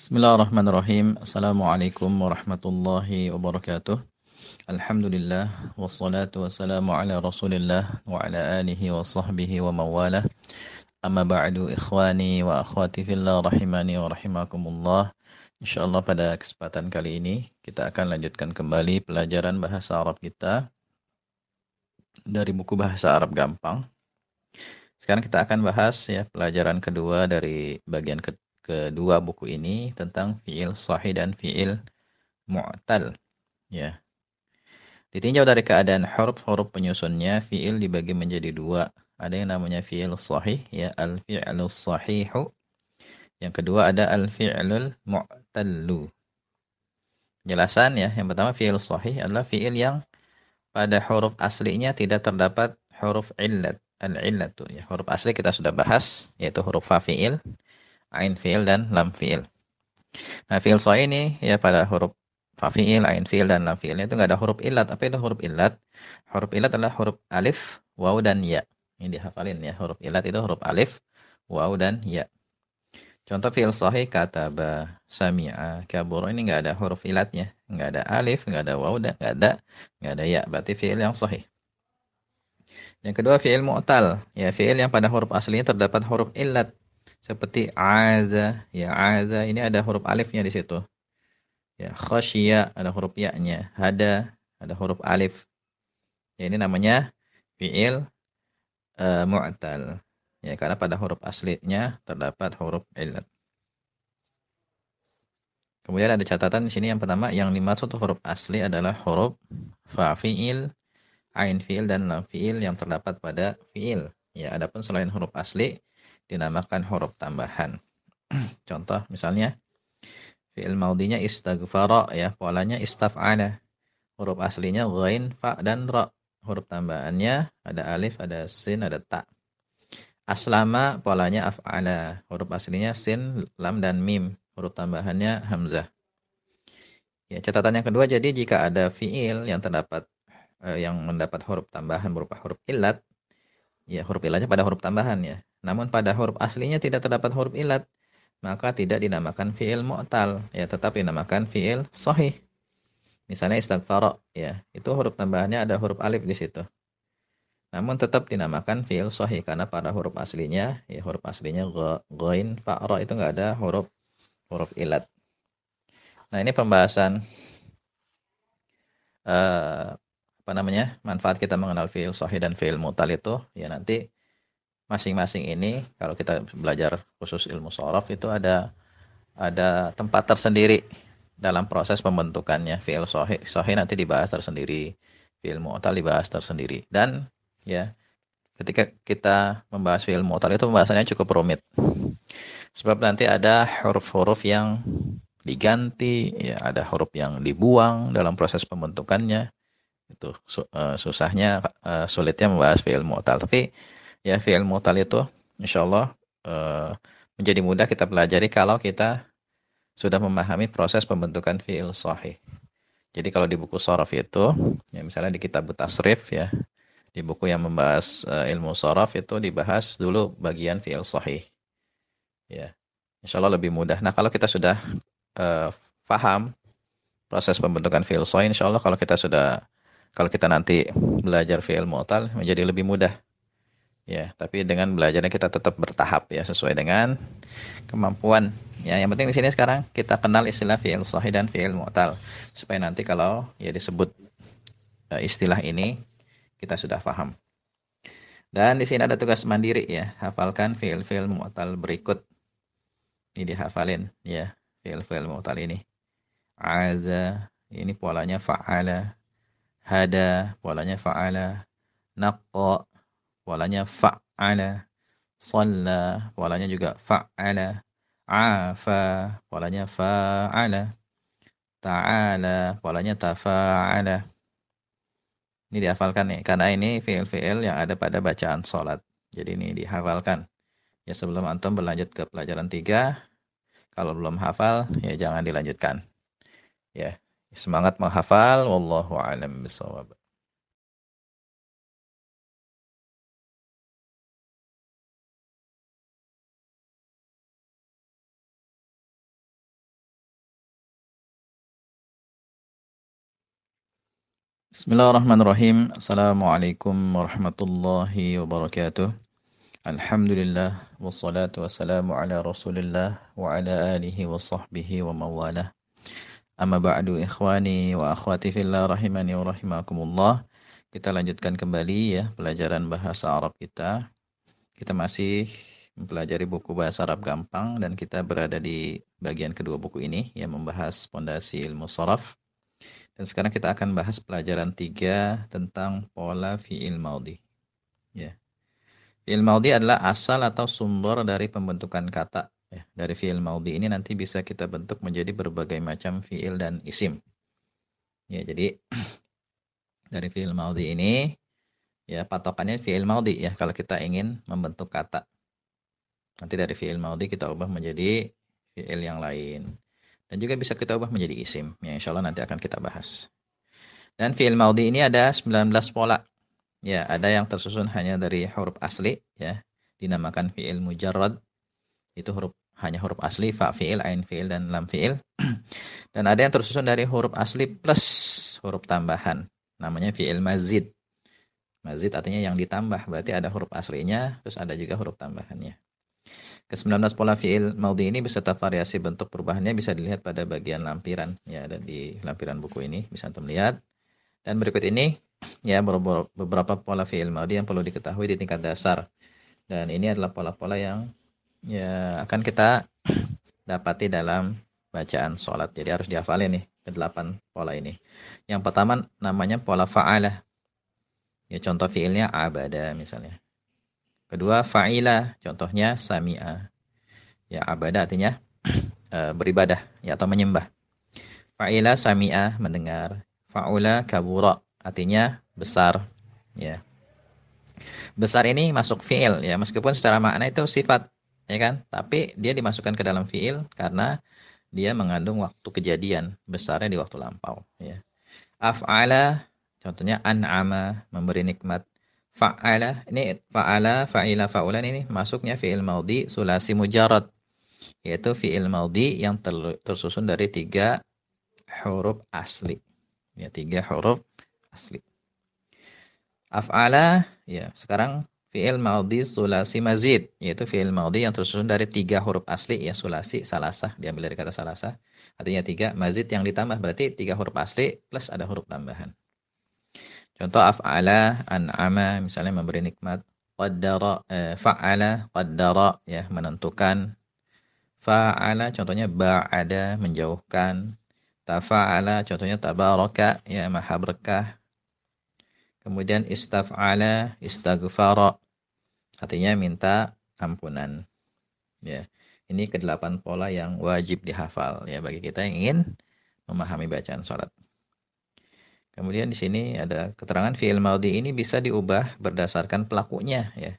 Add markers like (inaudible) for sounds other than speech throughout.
Bismillahirrahmanirrahim. Assalamualaikum warahmatullahi wabarakatuh. Alhamdulillah wassalatu wassalamu ala Rasulillah wa ala alihi wa sahbihi wa mawalah. Amma ba'du ikhwani wa akhwati fillah rahimani wa rahimakumullah. Insyaallah pada kesempatan kali ini kita akan lanjutkan kembali pelajaran bahasa Arab kita dari buku bahasa Arab gampang. Sekarang kita akan bahas ya pelajaran kedua dari bagian ke kedua buku ini tentang fiil sahih dan fiil mu'tal ya ditinjau dari keadaan huruf-huruf penyusunnya fiil dibagi menjadi dua ada yang namanya fiil sahih ya al fi'lu sahihu yang kedua ada al fi'lul mu'tallu Jelasan ya yang pertama fiil sahih adalah fiil yang pada huruf aslinya tidak terdapat huruf illat al illatu ya huruf asli kita sudah bahas yaitu huruf fa fiil ain fiil dan lam fiil. Nah, fiil sohi ini ya pada huruf fafiil, ain fiil dan lam fiilnya itu nggak ada huruf ilat. Apa itu huruf ilat? Huruf ilat adalah huruf alif, waw dan ya. Ini dihafalin ya, huruf ilat itu huruf alif, waw dan ya. Contoh fiil kata ba sami'a, kabur ini nggak ada huruf ilatnya, nggak ada alif, nggak ada waw, nggak ada, nggak ada ya. Berarti fiil yang sohi. Yang kedua fiil mu'tal, ya fiil yang pada huruf aslinya terdapat huruf ilat seperti aza, ya aza ini ada huruf alifnya di situ. Ya, khasya ada huruf ya-nya, hada ada huruf alif. Ya, ini namanya fi'il uh, mu'tal. Ya, karena pada huruf aslinya terdapat huruf ilat Kemudian ada catatan di sini yang pertama yang dimaksud huruf asli adalah huruf fa fi'il, ain fi'il dan lam fi'il yang terdapat pada fi'il. Ya, adapun selain huruf asli dinamakan huruf tambahan. (clears throat) Contoh misalnya fi'il maudinya istaghfara ya, polanya istaf'ala. Huruf aslinya ghain, fa dan ra. Huruf tambahannya ada alif, ada sin, ada ta. Aslama polanya af'ala. Huruf aslinya sin, lam dan mim. Huruf tambahannya hamzah. Ya, catatan yang kedua jadi jika ada fiil yang terdapat eh, yang mendapat huruf tambahan berupa huruf ilat ya huruf ilatnya pada huruf tambahan ya. Namun pada huruf aslinya tidak terdapat huruf ilat, maka tidak dinamakan fi'il mu'tal, ya tetap dinamakan fi'il sahih. Misalnya istighfar ya, itu huruf tambahannya ada huruf alif di situ. Namun tetap dinamakan fi'il sahih karena pada huruf aslinya, ya huruf aslinya ghain, fa'ra itu nggak ada huruf huruf ilat. Nah, ini pembahasan uh, apa namanya manfaat kita mengenal fiil sohi dan fiil mutal itu ya nanti masing-masing ini kalau kita belajar khusus ilmu sorof itu ada ada tempat tersendiri dalam proses pembentukannya fiil sohi sohi nanti dibahas tersendiri fiil mutal dibahas tersendiri dan ya ketika kita membahas fiil mutal itu pembahasannya cukup rumit sebab nanti ada huruf-huruf yang diganti ya ada huruf yang dibuang dalam proses pembentukannya itu su uh, susahnya uh, sulitnya membahas fi'il mu'tal tapi ya fi'il mu'tal itu insyaallah uh, menjadi mudah kita pelajari kalau kita sudah memahami proses pembentukan fi'il sahih jadi kalau di buku sorof itu ya misalnya di kitab tasrif ya di buku yang membahas uh, ilmu sorof itu dibahas dulu bagian fi'il sahih ya insyaallah lebih mudah nah kalau kita sudah uh, paham proses pembentukan fiil sahih insya kalau kita sudah kalau kita nanti belajar fi'il mu'tal menjadi lebih mudah. Ya, tapi dengan belajarnya kita tetap bertahap ya sesuai dengan kemampuan. Ya, yang penting di sini sekarang kita kenal istilah fi'il sahih dan fi'il mu'tal supaya nanti kalau ya disebut e, istilah ini kita sudah paham. Dan di sini ada tugas mandiri ya, hafalkan fi'il-fi'il mu'tal berikut. Ini dihafalin ya, fi'il-fi'il mu'tal ini. Aza, ini polanya fa'ala, hada polanya fa'ala naqqa polanya fa'ala salla polanya juga fa'ala afa polanya fa'ala ta'ala polanya tafa'ala ini dihafalkan nih karena ini fiil-fiil yang ada pada bacaan salat jadi ini dihafalkan ya sebelum antum berlanjut ke pelajaran 3 kalau belum hafal ya jangan dilanjutkan ya semangat menghafal wallahu alam bisawab Bismillahirrahmanirrahim. Assalamualaikum warahmatullahi wabarakatuh. Alhamdulillah wassalatu wassalamu ala Rasulillah wa ala alihi wa sahbihi wa mawalah. Amma ba'du ikhwani wa akhwati fillah rahimani wa rahimakumullah. Kita lanjutkan kembali ya pelajaran bahasa Arab kita. Kita masih mempelajari buku bahasa Arab gampang dan kita berada di bagian kedua buku ini yang membahas pondasi ilmu saraf. Dan sekarang kita akan bahas pelajaran tiga tentang pola fi'il maudi. Ya. Fi'il maudi adalah asal atau sumber dari pembentukan kata Ya, dari fiil maudi ini nanti bisa kita bentuk menjadi berbagai macam fiil dan isim. Ya, jadi (clears throat) dari fiil maudi ini ya patokannya fiil maudi ya kalau kita ingin membentuk kata. Nanti dari fiil maudi kita ubah menjadi fiil yang lain. Dan juga bisa kita ubah menjadi isim. Ya, insya Allah nanti akan kita bahas. Dan fiil maudi ini ada 19 pola. Ya, ada yang tersusun hanya dari huruf asli ya, dinamakan fiil mujarrad. Itu huruf hanya huruf asli fa fiil ain fiil dan lam fiil (clears throat) dan ada yang tersusun dari huruf asli plus huruf tambahan namanya fiil mazid mazid artinya yang ditambah berarti ada huruf aslinya terus ada juga huruf tambahannya ke-19 pola fiil maudi ini beserta variasi bentuk perubahannya bisa dilihat pada bagian lampiran ya ada di lampiran buku ini bisa antum lihat dan berikut ini ya beberapa pola fiil maudi yang perlu diketahui di tingkat dasar dan ini adalah pola-pola yang ya akan kita dapati dalam bacaan sholat. Jadi harus dihafalin nih kedelapan pola ini. Yang pertama namanya pola fa'alah. Ya contoh fiilnya abada misalnya. Kedua fa'ila, contohnya sami'a. Ya abada artinya e, (clears throat) beribadah ya atau menyembah. Fa'ila sami'a mendengar. Fa'ula kabura artinya besar ya. Besar ini masuk fiil ya meskipun secara makna itu sifat ya kan? Tapi dia dimasukkan ke dalam fiil karena dia mengandung waktu kejadian besarnya di waktu lampau ya af'ala contohnya an'ama memberi nikmat fa'ala ini fa'ala fa'ila fa'ulan ini masuknya fi'il maudi sulasi mujarad yaitu fi'il maudi yang tersusun dari tiga huruf asli ya tiga huruf asli af'ala ya sekarang fi'il maudhi sulasi mazid yaitu fi'il maudhi yang tersusun dari tiga huruf asli ya sulasi salasah diambil dari kata salasah artinya tiga mazid yang ditambah berarti tiga huruf asli plus ada huruf tambahan contoh af'ala an'ama misalnya memberi nikmat qaddara eh, fa'ala qaddara ya menentukan fa'ala contohnya ba'ada menjauhkan tafa'ala contohnya tabaraka ya maha berkah Kemudian istaf'ala, istaghfara. Artinya minta ampunan. Ya. Ini kedelapan pola yang wajib dihafal ya bagi kita yang ingin memahami bacaan sholat. Kemudian di sini ada keterangan fi'il maudi ini bisa diubah berdasarkan pelakunya ya.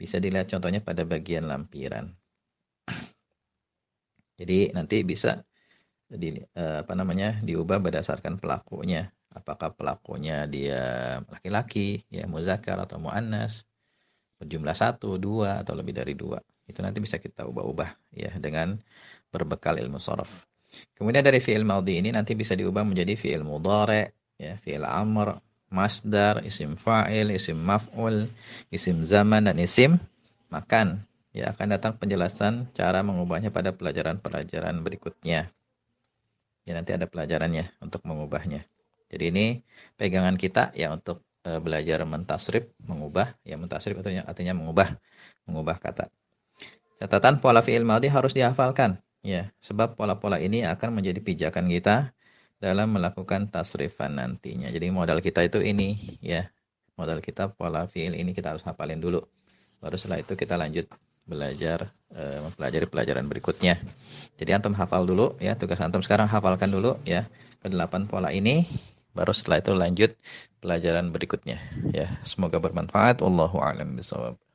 Bisa dilihat contohnya pada bagian lampiran. Jadi nanti bisa di, eh, apa namanya diubah berdasarkan pelakunya apakah pelakunya dia laki-laki ya muzakar atau muannas berjumlah satu dua atau lebih dari dua itu nanti bisa kita ubah-ubah ya dengan berbekal ilmu sorof kemudian dari fi'il maudhi ini nanti bisa diubah menjadi fi'il mudhari ya fi'il amr masdar isim fa'il isim maf'ul isim zaman dan isim makan ya akan datang penjelasan cara mengubahnya pada pelajaran-pelajaran berikutnya ya nanti ada pelajarannya untuk mengubahnya jadi ini pegangan kita ya untuk e, belajar mentasrif, mengubah, ya mentasrif artinya artinya mengubah, mengubah kata. Catatan pola fi'il madhi harus dihafalkan ya, sebab pola-pola ini akan menjadi pijakan kita dalam melakukan tasrifan nantinya. Jadi modal kita itu ini ya. Modal kita pola fi'il ini kita harus hafalin dulu. Baru setelah itu kita lanjut belajar e, mempelajari pelajaran berikutnya. Jadi antum hafal dulu ya, tugas antum sekarang hafalkan dulu ya kedelapan pola ini baru setelah itu lanjut pelajaran berikutnya ya semoga bermanfaat wallahu alam bisawab